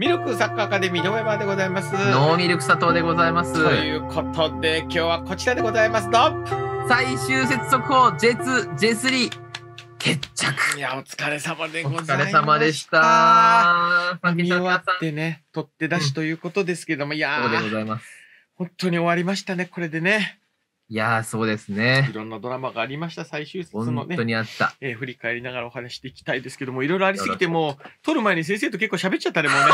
ミルクサッカーアカデミーのメンバーでございます。ノーミルク佐藤でございます。ということで、今日はこちらでございますと、最終節速報ェスリー。決着。いや、お疲れ様でございました。お疲れ様でした。見終わってね、取って出しということですけども、うん、いやそ本当に終わりましたね、これでね。いやそうですね。いろんなドラマがありました、最終節のね。本当にあった。えー、振り返りながらお話していきたいですけども、いろいろありすぎても、撮る前に先生と結構喋っちゃったね、もうね。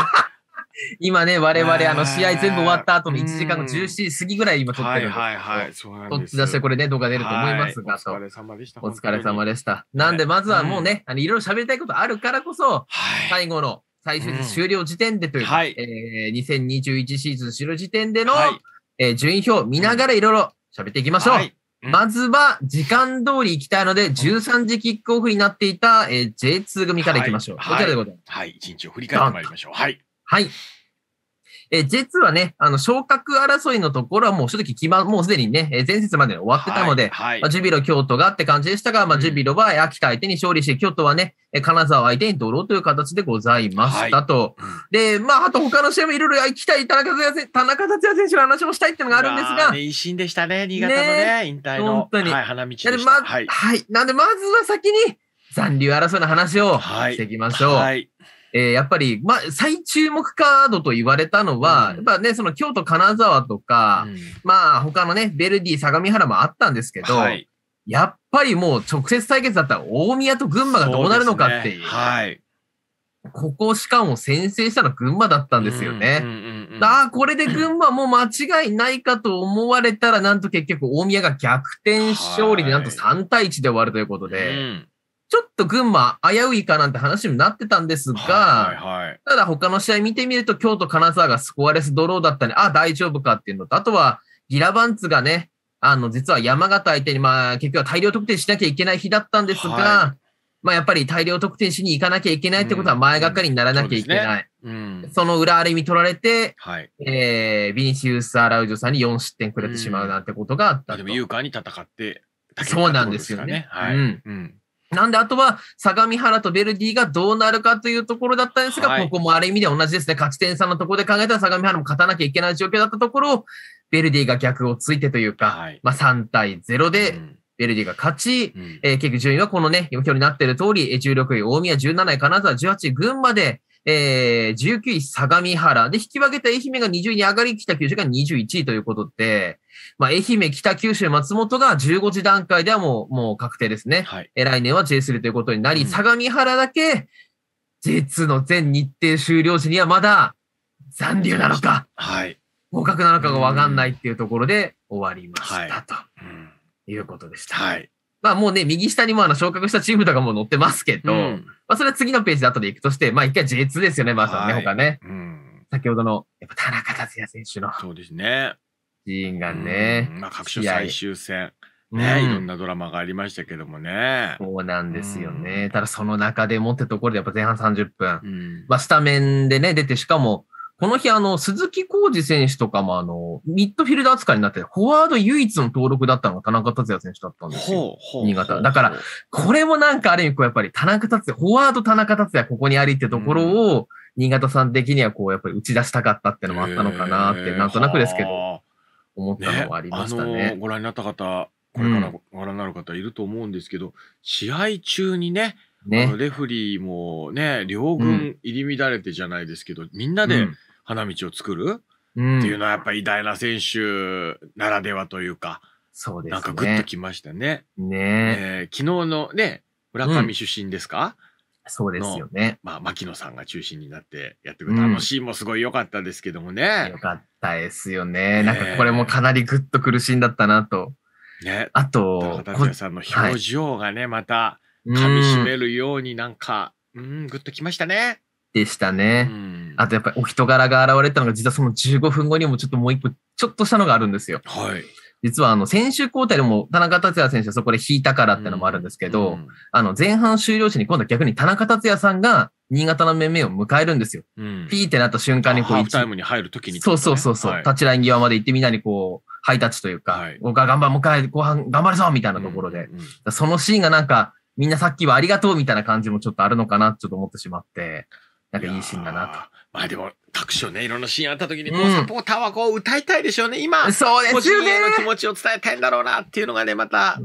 今ね、我々、あの、試合全部終わった後の1時間の17時過ぎぐらい今撮ってるんではいはいはい。そう撮って出してこれね、動画出ると思いますが、お疲れ様でした。お疲れ様でした。なんで、まずはもうね、あの、いろいろ喋りたいことあるからこそ、最後の最終終了時点でというか、えー、2021シーズン終了時点での、え順位表見ながらいろいろ喋っていきましょう。はいまずは、時間通り行きたいので、13時キックオフになっていた、えー、J2 組から行きましょう。はい、こちらでございます。はい、一、はい、日を振り返ってまいりましょう。はい。はい。えー、はね、あの、昇格争いのところはもう正直決ま、もうすでにね、前節まで終わってたので、はいはい、まあ、ジュビロ京都がって感じでしたが、まあ、ジュビロは秋田相手に勝利して、京都はね、金沢相手にドローという形でございましたと。はい、で、まあ、あと他の試合もいろいろ行きたい田中達也、田中達也選手の話もしたいっていうのがあるんですが。ね、維でしたね、新潟のね、ね引退の。本当に。はい、花道でしたまはい。はい。なんで、まずは先に、残留争いの話をしていきましょう。はい、はいえー、やっぱり、まあ、最注目カードと言われたのは、うん、やっぱね、その京都金沢とか、うん、まあ、他のね、ベルディ、相模原もあったんですけど、はい、やっぱりもう直接対決だったら大宮と群馬がどうなるのかっていう。うね、はい。ここしかも先制したの群馬だったんですよね。うんうんうん、ああ、これで群馬も間違いないかと思われたら、なんと結局大宮が逆転勝利でなんと3対1で終わるということで、うんちょっと群馬危ういかなんて話になってたんですが、はいはいはい、ただ他の試合見てみると、京都、金沢がスコアレスドローだったり、あ、大丈夫かっていうのと、あとはギラバンツがね、あの、実は山形相手に、まあ、結局は大量得点しなきゃいけない日だったんですが、はい、まあ、やっぱり大量得点しに行かなきゃいけないってことは前がかりにならなきゃいけない。うんうんそねうん、その裏あれ味取られて、はい、えー、ビニシウス・アラウジョさんに4失点くれてしまうなんてことがあった、うん、でも、優香に戦って、そうなんですよね。はい。うんなんで、あとは、相模原とベルディがどうなるかというところだったんですが、はい、ここもある意味で同じですね。勝ち点差のところで考えたら、相模原も勝たなきゃいけない状況だったところを、ベルディが逆をついてというか、はい、まあ3対0で、ベルディが勝ち、うん、えー、結局順位はこのね、4強になっている通り、16位、大宮17位、金沢18位、群馬で、えー、19位相模原。で、引き分けた愛媛が20位に上がり、北九州が21位ということで、まあ、愛媛、北九州、松本が15時段階ではもう、もう確定ですね。はい、え来年は J3 ということになり、うん、相模原だけ J2 の全日程終了時にはまだ残留なのか、はい、合格なのかがわかんないっていうところで終わりました、ということでした。はいまあもうね、右下にもあの昇格したチームとかも載ってますけど、うん、まあそれは次のページで後で行くとして、まあ一回 J2 ですよね、まあ、さんね、他ね。うん、先ほどの、やっぱ田中達也選手の。そうですね。シーンがね。まあ各種最終戦。ね、いろんなドラマがありましたけどもね。そうなんですよね。ただその中でもってところでやっぱ前半30分。まあスタメンでね、出てしかも、この日、あの、鈴木浩二選手とかも、あの、ミッドフィルダー扱いになって、フォワード唯一の登録だったのが田中達也選手だったんですよ。新潟。だから、これもなんかある意味、こう、やっぱり田中達也、フォワード田中達也ここにありってところを、新潟さん的には、こう、やっぱり打ち出したかったってのもあったのかなって、なんとなくですけど、思ったのはありましたね。ねご覧になった方、これからご覧になる方いると思うんですけど、うん、試合中にね、ね、レフリーもね両軍入り乱れてじゃないですけど、うん、みんなで花道を作る、うん、っていうのはやっぱり偉大な選手ならではというか、そうですね、なんかグッときましたね。ねえー、昨日のね村上出身ですか、うん、そうですよね。まあ、牧野さんが中心になってやってくれた、あのシーンもすごい良かったですけどもね。良かったですよね。なんかこれもかなりグッと苦しいんだったなと。ね。あと、高田さんの表情がね、また、噛み締めるようになんか、うん、ぐっときましたね。でしたね。あとやっぱりお人柄が現れたのが、実はその15分後にもちょっともう一個、ちょっとしたのがあるんですよ。はい。実はあの、選手交代でも田中達也選手はそこで引いたからってのもあるんですけど、あの、前半終了時に今度は逆に田中達也さんが新潟の面々を迎えるんですよ。うん、ピーってなった瞬間にこう、タイムに入る時に、ね、そうそうそうはい、タッチライン際まで行ってみんなにこう、ハイタッチというか、はい、僕は頑張る、もう一回後半頑張るぞみたいなところで、うんうん、そのシーンがなんか、みんなさっきはありがとうみたいな感じもちょっとあるのかなちょっと思ってしまって、なんかいいシーンだなと。まあでも、各所ね、いろんなシーンあった時に、うサポーターはこう歌いたいでしょうね。今、そうですね。の気持ちを伝えたいんだろうなっていうのがね、また、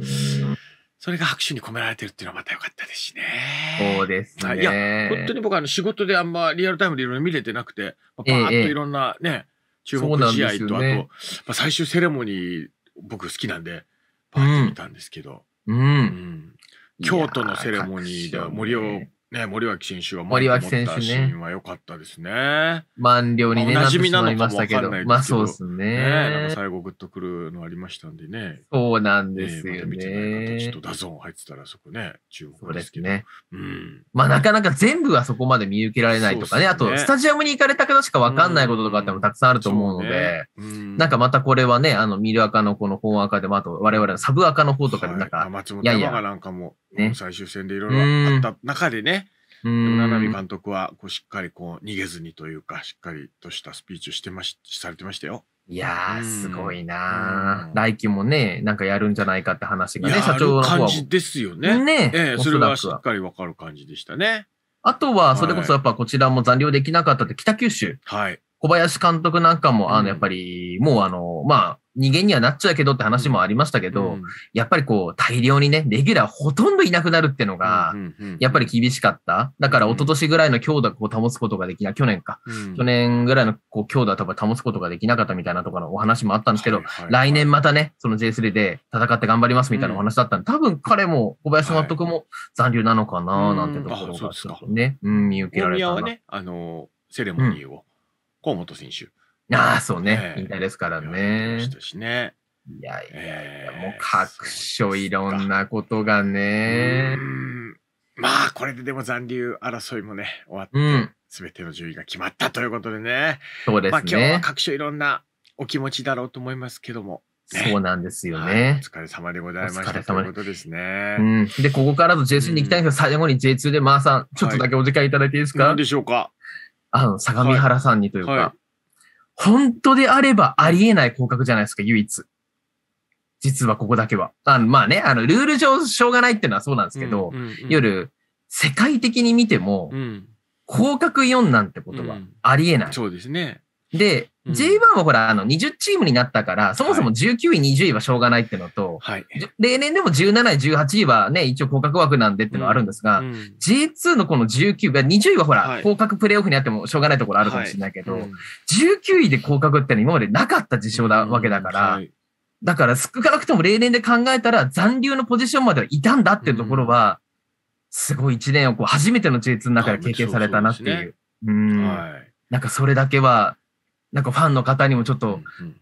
それが拍手に込められてるっていうのはまた良かったですしね。そうですね。いや、本当に僕はあの仕事であんまリアルタイムでいろいろ見れてなくて、バーッといろんなね、注目試合と、あと、最終セレモニー僕好きなんで、バーッと見たんですけど。うん、うん京都のセレモニーでは森をね、森脇選手は森脇選手ね。シーンは良かったですね。満了にね、なっなしまいましたけど。まあそうですね。ね最後グッとくるのありましたんでね。そうなんですよね。ねま、見てないとダゾーン入ってたらそこね、注目ですけど。ね。うん。まあなかなか全部はそこまで見受けられないとかね。ねあと、スタジアムに行かれた方しかわかんないこととかってもたくさんあると思うので、うん、なんかまたこれはね、あの、ミルアカのこの本アカでも、あと我々のサブアカの方とかでなんか、はい、松本山がなんかも、ね、最終戦でいろいろあった中でね、でも七海監督はこうしっかりこう逃げずにというかしっかりとしたスピーチをしてましされてましたよ。いやすごいな来季もね、なんかやるんじゃないかって話がね、社長の感じですよね。ねええ、それはしっかりわかる感じでしたね。あとは、それこそやっぱこちらも残留できなかったって、北九州。はい。小林監督なんかも、あの、やっぱり、もうあの、まあ、人間にはなっちゃうけどって話もありましたけど、うん、やっぱりこう大量にね、レギュラーほとんどいなくなるっていうのが、やっぱり厳しかった。だから一昨年ぐらいの強度を保つことができない、去年か。うん、去年ぐらいのこう強度は保つことができなかったみたいなところのお話もあったんですけど、来年またね、その J3 で戦って頑張りますみたいなお話だったんで、多分彼も小林監督も残留なのかななんてところがね、うん、見受けられたな。ね、あの、セレモニーを、河本選手。ああ、そうね。引退ですからね。ねいやいやいや、もう各所いろんなことがね。まあ、これででも残留争いもね、終わって、すべ、ての順位が決まったということでね。そうですね。まあ、今日は各所いろんなお気持ちだろうと思いますけども。ね、そうなんですよね、はい、お疲れ様でございました。ということですね。うん、で、ここからと j 2に行きたいんですが、最後に J2 で、まーさん、ちょっとだけお時間いただいていいですか、はい、何でしょうかあの、相模原さんにというか。はい本当であればありえない降格じゃないですか、唯一。実はここだけは。あのまあね、あの、ルール上しょうがないっていうのはそうなんですけど、うんうんうん、夜、世界的に見ても、うん、降格4なんてことはありえない。そうですね。で、J1 はほら、あの、20チームになったから、そもそも19位、20位はしょうがないってのと、はい、例年でも17位、18位はね、一応降格枠なんでっていうのはあるんですが、うんうん、J2 のこの19位、20位はほら、降格プレーオフにあってもしょうがないところあるかもしれないけど、はい、19位で降格ってのは今までなかった事象だわけだから、だから少なくとも例年で考えたら残留のポジションまではいたんだっていうところは、すごい1年をこう初めての J2 の中で経験されたなっていう。うね、ん。なんかそれだけはなんかファンの方にもちょっと、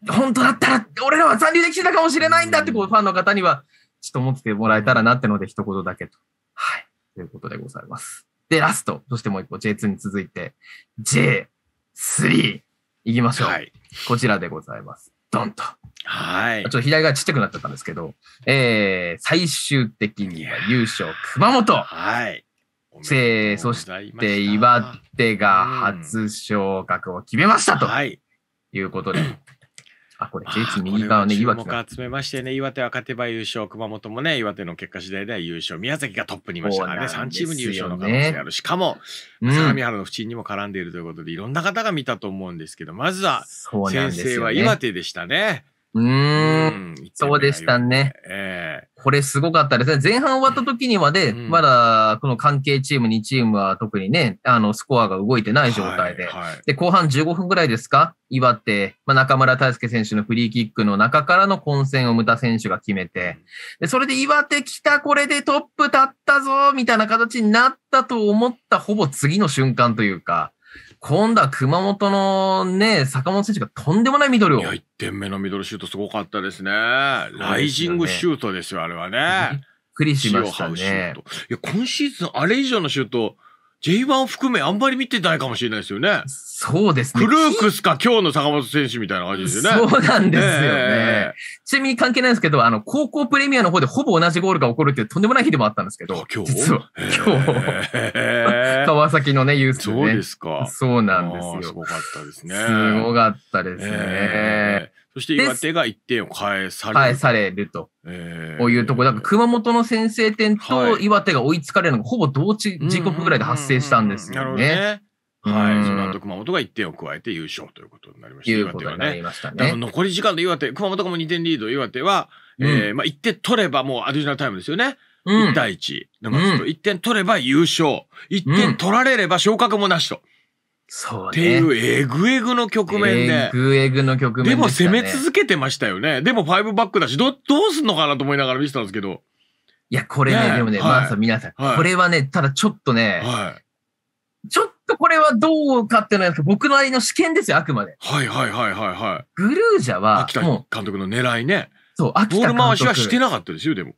本当だったら俺らは残留できてたかもしれないんだって、こう、ファンの方には、ちょっと思ってもらえたらなってので、一言だけと。はい。ということでございます。で、ラスト、そしてもう一個、J2 に続いて、J3、いきましょう。はい、こちらでございます。ドンと。はい。ちょっと左がちっちゃくなっちゃったんですけど、えー、最終的には優勝、熊本。はい。生、そして岩手が初昇格を決めましたということで。あ、これ、J2 右側ね、岩手が。集めましてね、岩手は勝てば優勝、熊本もね、岩手の結果次第では優勝、宮崎がトップにいましたからね、ね3チームに優勝の可能性ある。しかも、相模原の不審にも絡んでいるということで、いろんな方が見たと思うんですけど、まずは、先生は岩手でしたね。うん、そうでしたね。えこれすごかったですね。前半終わった時にはで、まだこの関係チーム2チームは特にね、あのスコアが動いてない状態で、はいで、後半15分ぐらいですか岩手、まあ、中村大輔選手のフリーキックの中からの混戦を無田選手が決めて、でそれで岩手来た、これでトップ立ったぞ、みたいな形になったと思ったほぼ次の瞬間というか、今度は熊本のね、坂本選手がとんでもないミドルを。いや、1点目のミドルシュートすごかったですね。ライジングシュートですよ、あれはね。びっくりしましたね。いや、今シーズンあれ以上のシュート、J1 含めあんまり見てないかもしれないですよね。そうですね。クルークスか今日の坂本選手みたいな感じですよね。そうなんですよね。えー、ちなみに関係ないんですけど、あの、高校プレミアの方でほぼ同じゴールが起こるっていうとんでもない日でもあったんですけど。今日実は。今日。えー、川崎のね、ユース、ね、そうですか。そうなんですよ。すごかったですね。すごかったですね。えーそして岩手が1点を返される。返されると。えー、こういうところ。だから熊本の先制点と岩手が追いつかれるのがほぼ同時刻ぐらいで発生したんですよね。はい、その後熊本が1点を加えて優勝ということになりました。いうこりね。残り時間で岩手、熊本がも2点リード、岩手は、うん、えー、まあ、1点取ればもうアディショナルタイムですよね。うん、1対1。だから1点取れば優勝。1点取られれば昇格もなしと。そうね。っていうえぐえぐの局面で。えぐえぐの局面で、ね、でも攻め続けてましたよね。でも5バックだし、ど、どうすんのかなと思いながら見てたんですけど。いや、これね、ねでもね、はい、まあさ皆さん、はい、これはね、ただちょっとね、はい、ちょっとこれはどうかっていうのは、僕のりの試験ですよ、あくまで。はいはいはいはいはい。グルージャは、秋田監督の狙いね。そう、秋田監督。ボール回しはしてなかったですよ、でも。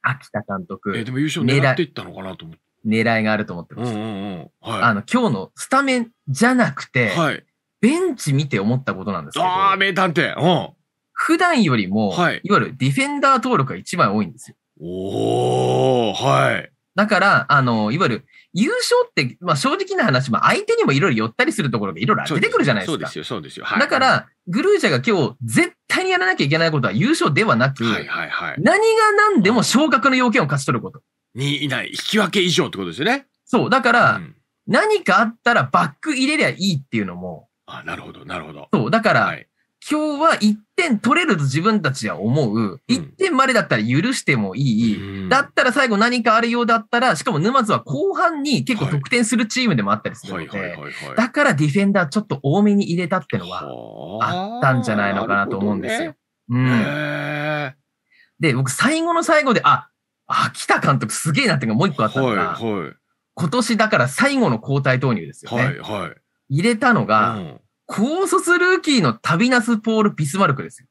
秋田監督。えでも優勝狙っていったのかなと思って。狙いがあると思ってます。あの今日のスタメンじゃなくて、はい、ベンチ見て思ったことなんですけど。ああ、名探偵。うん。普段よりも、はい、いわゆるディフェンダー登録が一番多いんですよ。おおはい。だから、あの、いわゆる優勝って、まあ、正直な話、も相手にもいろいろ寄ったりするところがいろいろ出てくるじゃないですか。そうですよ、そうですよ。はい、だから、グルージャが今日絶対にやらなきゃいけないことは優勝ではなく、何が何でも昇格の要件を勝ち取ること。にいない、引き分け以上ってことですよね。そう、だから、うん、何かあったらバック入れりゃいいっていうのも。あ、なるほど、なるほど。そう、だから、はい、今日は1点取れると自分たちは思う。1点までだったら許してもいい。うん、だったら最後何かあるようだったら、しかも沼津は後半に結構得点するチームでもあったりするので、だからディフェンダーちょっと多めに入れたってのはあったんじゃないのかなと思うんですよ。で、僕最後の最後で、あ、秋田監督すげえなっていうのがもう一個あったのが、はいはい、今年だから最後の交代投入ですよね。はいはい、入れたのが、うん、高卒ルーキーのタビナス・ポール・ビスマルクですよ。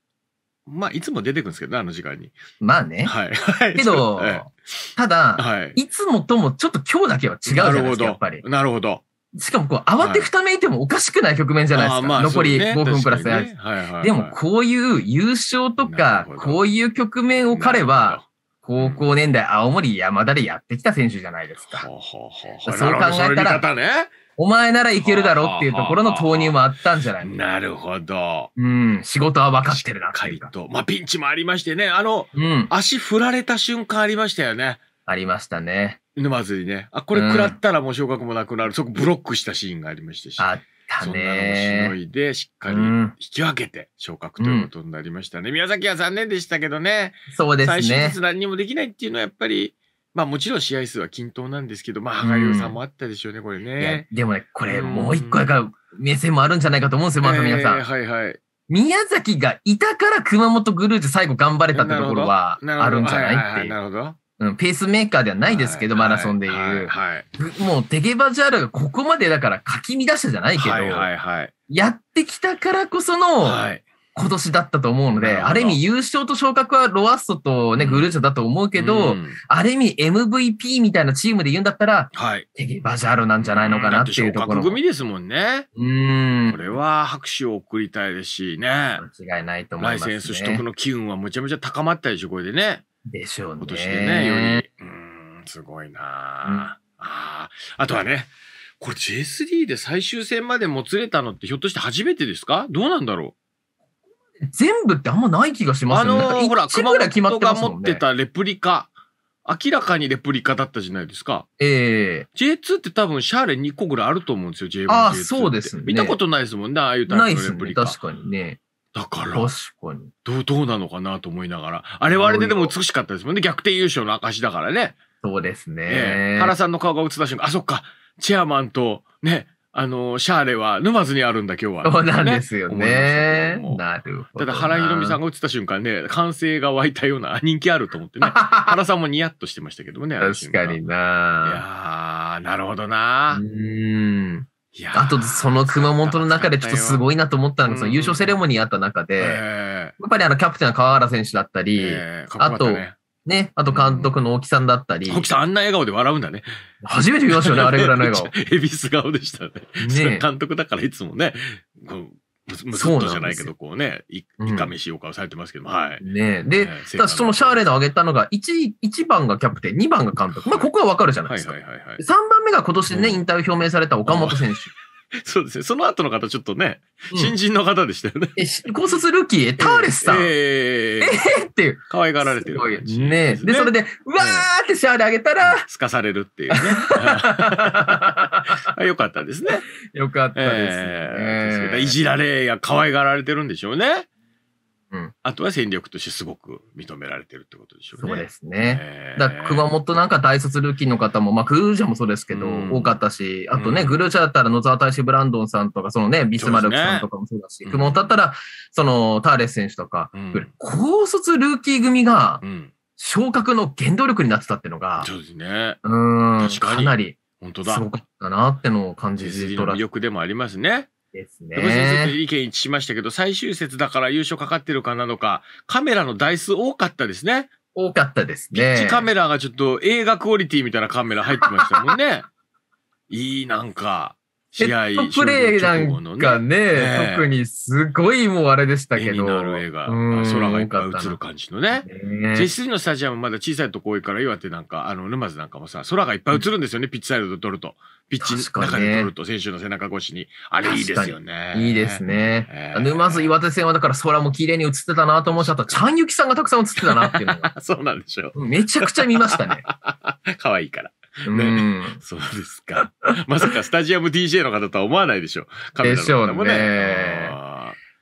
まあ、いつも出てくるんですけどね、あの時間に。まあね。はい。けど、ただ、い、つもともちょっと今日だけは違うじゃないですか、やっぱり。なるほど。しかもこう、慌てふためいてもおかしくない局面じゃないですか。残り5分プラス、でも、こういう優勝とか、こういう局面を彼は、高校年代、青森山田でやってきた選手じゃないですか。そう考えたら、お前ならいけるだろうっていうところの投入もあったんじゃないなるほど。うん、仕事は分かってるなってまあ、ピンチもありましてね、あの、うん、足振られた瞬間ありましたよね。ありましたね。沼津にね。あ、これ食らったらもう昇格もなくなる。うん、そこブロックしたシーンがありましたし。あっそんなのしのいで、しっかり引き分けて昇格ということになりましたね。うん、宮崎は残念でしたけどね。そうですね。最何にもできないっていうのはやっぱり、まあもちろん試合数は均等なんですけど、まあ歯がゆさもあったでしょうね、これね。でもね、これもう一個か目線もあるんじゃないかと思うんですよ、また皆さん。えー、はいはい。宮崎がいたから熊本グルーズ最後頑張れたってところはあるんじゃないっていう。なるほど。うん、ペースメーカーではないですけど、マラソンでいう。もう、デゲバジャールがここまでだからかき乱したじゃないけど、やってきたからこその、今年だったと思うので、ある意味優勝と昇格はロワッソとね、グルージャだと思うけど、うん、ある意味 MVP みたいなチームで言うんだったら、はい、テゲバジャールなんじゃないのかなっていうところ。組ですもんね。うん。これは拍手を送りたいですしね。間違いないと思います、ね、ライセンス取得の機運はむちゃむちゃ高まったでしょ、これでね。でしょうね。今年でね、より。うん、すごいな、うん、ああとはね、これ J3 で最終戦までもつれたのってひょっとして初めてですかどうなんだろう全部ってあんまない気がしますね。あのー、ほら、熊本が持ってたレプリカ、明らかにレプリカだったじゃないですか。ええー、J2 って多分シャーレ2個ぐらいあると思うんですよ、J1。ああ、そうですね。見たことないですもんね、ああいうタイプのレプリカ。ないですね、確かにね。だから確かにどうどうなのかなと思いながらあれはあれででも美しかったですもんね逆転優勝の証だからねそうですね、原さんの顔が映った瞬間あそっかチェアマンとねあのシャーレは沼津にあるんだ今日は、ね、そうなんですよねなるほどただ原ひろみさんが映った瞬間ね歓声が湧いたような人気あると思ってね 原さんもニヤッとしてましたけどもね確かにないやなるほどなうんあと、その熊本の中でちょっとすごいなと思ったのが、その優勝セレモニーあった中で、やっぱりあのキャプテンの川原選手だったり、あと、ね、あと監督の大木さんだったり。大木さんあんな笑顔で笑うんだね。初めて見ましたよね、あれぐらいの笑顔。恵比寿顔でしたね。ね 監督だからいつもね、むずっとじゃないけど、こうね、いかめしお顔されてますけども、はい。ねで、ねそのシャーレの挙げたのが1、一番がキャプテン、2番が監督。まあ、ここはわかるじゃないですか。はいはいはい、3番目が今年ね、引退を表明された岡本選手。そうですね。その後の方、ちょっとね、新人の方でしたよね。え、高卒ルーキー、ターレスさん。えー、えっていう。可愛がられてる。ねで、それで、うわーってシャーレあげたら、すかされるっていうね。よかったですね。よかったですね。えー、いじられや可愛がられてるんでしょうね。うん、あとは戦力としてすごく認められてるってことでしょうね。そうですね。えー、だ熊本なんか大卒ルーキーの方も、まあ、クルージャもそうですけど、うん、多かったし、あとね、うん、グルージャだったら野沢大志ブランドンさんとか、そのね、ビスマルクさんとかもそうだし、ね、熊本だったら、そのターレス選手とか、うん、高卒ルーキー組が、昇格の原動力になってたっていうのが、そうですね。うん、かなり。本当だ。すごかったなってのを感じる。魅力でもありますね。ですね。意見一致しましたけど、最終節だから優勝かかってるかなのか、カメラの台数多かったですね。多かったですね。ピッチカメラがちょっと映画クオリティみたいなカメラ入ってましたもんね。いい、なんか。セットプレーなんかね、ね特にすごいもうあれでしたけど。なる絵が、空がいっぱい映る感じのね。J3 のスタジアムまだ小さいとこ多いから、岩手なんか、あの、沼津なんかもさ、空がいっぱい映るんですよね、うん、ピッチサイドで撮ると。ピッチ中で撮ると、選手の背中越しに。あれいいですよね。いいですね。えー、沼津岩手戦はだから空も綺麗に映ってたなと思っちゃった。ちゃんゆきさんがたくさん映ってたなっていうのが。そうなんでしょう。めちゃくちゃ見ましたね。可愛いから。ね、うん、そうですか。まさかスタジアム DJ の方とは思わないでしょう。カメラの方もね。でしょうね。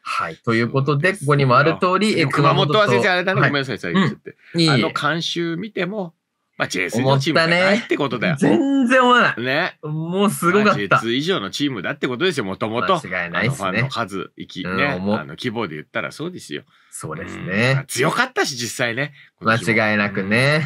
はい。ということで、ここにもある通り、熊本は先生、あれだね、ごめんなさい、最近って。あの監修見ても、まあ、J3 のチームじゃないってことだよ。全然思わない。ね。もうすごかった。J2 以上のチームだってことですよ、もともと。間違いないですね。ファンの数、息、ね、あの規模で言ったらそうですよ。そうですね。強かったし、実際ね。間違いなくね。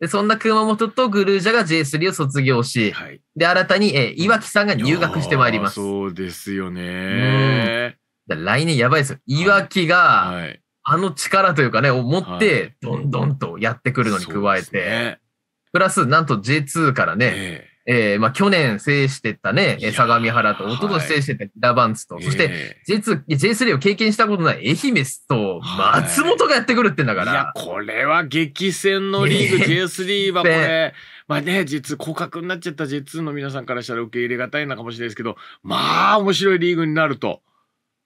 で、そんな熊本とグルージャが J3 を卒業し、はい、で、新たに、えー、岩木さんが入学してまいります。そうですよね。来年やばいですよ。岩木が、はい、あの力というかね、を持って、どんどんとやってくるのに加えて、はいね、プラス、なんと J2 からね、えーえー、まあ、去年制してたね、相模原と、一昨年制してたラバンツと、はい、そして J2、J3 を経験したことない愛媛と松本がやってくるってんだから。はい、いや、これは激戦のリーグ、J3 はこれ、まあね、実、降格になっちゃった J2 の皆さんからしたら受け入れがたいのかもしれないですけど、まあ、面白いリーグになると。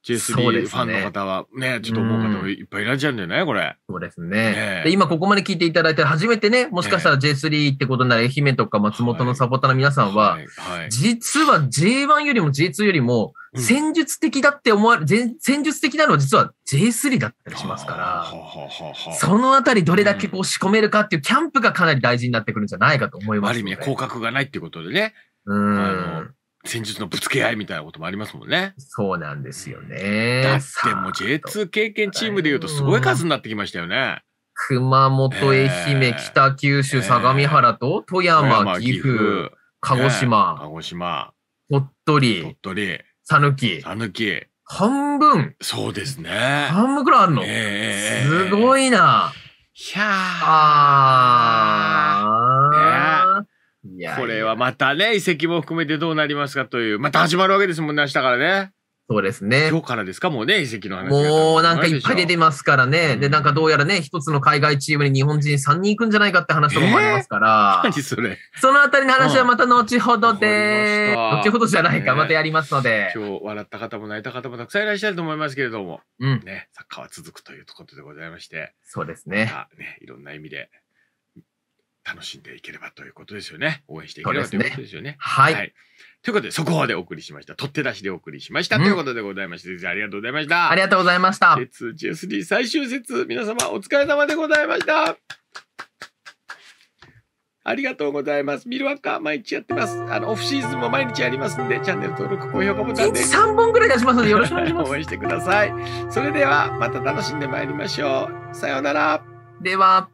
J3 ファンの方はね、ねちょっと思う方もいっぱいいらっしゃるんじゃないこれ。そうですね、ね、で。今ここまで聞いていただいて、初めてね、もしかしたら J3 ってことなら愛媛とか松本のサポーターの皆さんは、は実は J1 よりも J2 よりも戦術的だって思われ、うん、戦術的なのは実は J3 だったりしますから、そのあたりどれだけこう仕込めるかっていうキャンプがかなり大事になってくるんじゃないかと思います、ね、ある意味、広角がないっていうことでね。うん。戦術のぶつけ合いみたいなこともありますもんね。そうなんですよね。だってもう J2 経験チームでいうとすごい数になってきましたよね。熊本、愛媛、北九州、相模原と富山、岐阜、鹿児島、鹿児島鳥取、鳥取、さぬき、さぬき。半分そうですね。半分くらいあるの、すごいな。ひゃー。これはまたね、移籍も含めてどうなりますかという、また始まるわけですもんね、明日からね。そうですね。今日からですかもうね、移籍の話もうなんかいっぱい出てますからね。うん、で、なんかどうやらね、一つの海外チームに日本人3人行くんじゃないかって話とかもありますから。えー、何それ。そのあたりの話はまた後ほどで、うん、後ほどじゃないか、またやりますので。今日笑った方も泣いた方もたくさんいらっしゃると思いますけれども、うん。ね、サッカーは続くということでございまして。そうですね。ね、いろんな意味で楽しんでいければということですよね。応援していければ、ね、ということですよね。はい、はい、ということで、そこまでお送りしました。取って出しでお送りしました。うん、ということでございまして、ありがとうございました。ありがとうございました。鉄 GSD 最終節、皆様お疲れ様でございました。ありがとうございます。ミルワッカー毎日やってます。あの、オフシーズンも毎日やりますんで、チャンネル登録、高評価ボタンで。3本ぐらい出しますので、よろしくお願いします。応援してください。それでは、また楽しんでまいりましょう。さようなら。では。